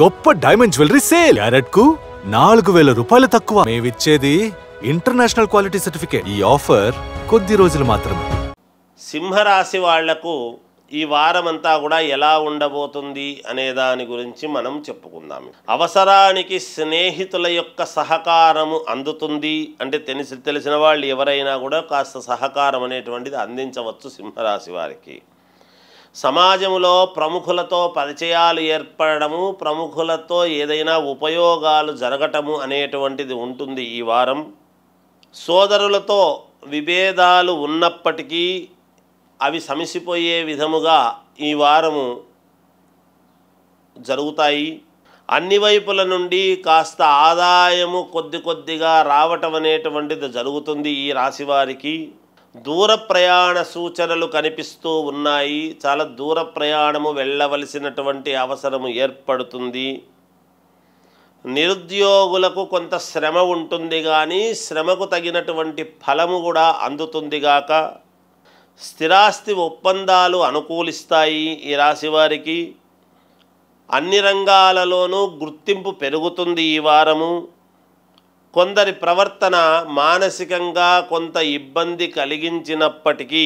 గొప్ప diamond jewellery sale carrot కు నాలుగు వేల రూపాయలు తక్కువ మేమిచ్చేది ఇంటర్నేషనల్ క్వాలిటీ సర్టిఫికేట్ ఈ ఆఫర్ కొద్ది రోజులు మాత్రమే సింహరాశి వాళ్లకు ఈ వారమంతా కూడా ఎలా ఉండబోతుంది అనే దాని గురించి మనం చెప్పుకుందాం అవసరానికి స్నేహితుల యొక్క సహకారము అందుతుంది అంటే తెలిసి తెలిసిన వాళ్ళు ఎవరైనా కూడా కాస్త సహకారం అనేటువంటిది అందించవచ్చు సింహరాశి వారికి సమాజంలో ప్రముఖులతో పరిచయాలు ఏర్పడము ప్రముఖులతో ఏదైనా ఉపయోగాలు జరగటము అనేటువంటిది ఉంటుంది ఈ వారం సోదరులతో విభేదాలు ఉన్నప్పటికీ అవి సమిసిపోయే విధముగా ఈ వారము జరుగుతాయి అన్ని వైపుల నుండి కాస్త ఆదాయము కొద్ది కొద్దిగా రావటం అనేటువంటిది జరుగుతుంది ఈ రాశివారికి దూర ప్రయాణ సూచనలు కనిపిస్తూ ఉన్నాయి చాలా దూర ప్రయాణము వెళ్ళవలసినటువంటి అవసరము ఏర్పడుతుంది నిరుద్యోగులకు కొంత శ్రమ ఉంటుంది కానీ శ్రమకు తగినటువంటి ఫలము కూడా అందుతుందిగాక స్థిరాస్తి ఒప్పందాలు అనుకూలిస్తాయి ఈ రాశివారికి అన్ని రంగాలలోనూ గుర్తింపు పెరుగుతుంది ఈ వారము కొందరి ప్రవర్తన మానసికంగా కొంత ఇబ్బంది కలిగించినప్పటికీ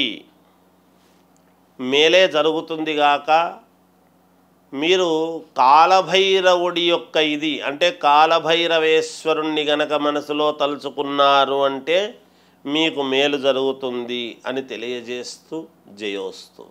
మేలే జరుగుతుందిగాక మీరు కాలభైరవుడి యొక్క ఇది అంటే కాలభైరవేశ్వరుణ్ణి గనక మనసులో తలుచుకున్నారు అంటే మీకు మేలు జరుగుతుంది అని తెలియజేస్తూ జయోస్తూ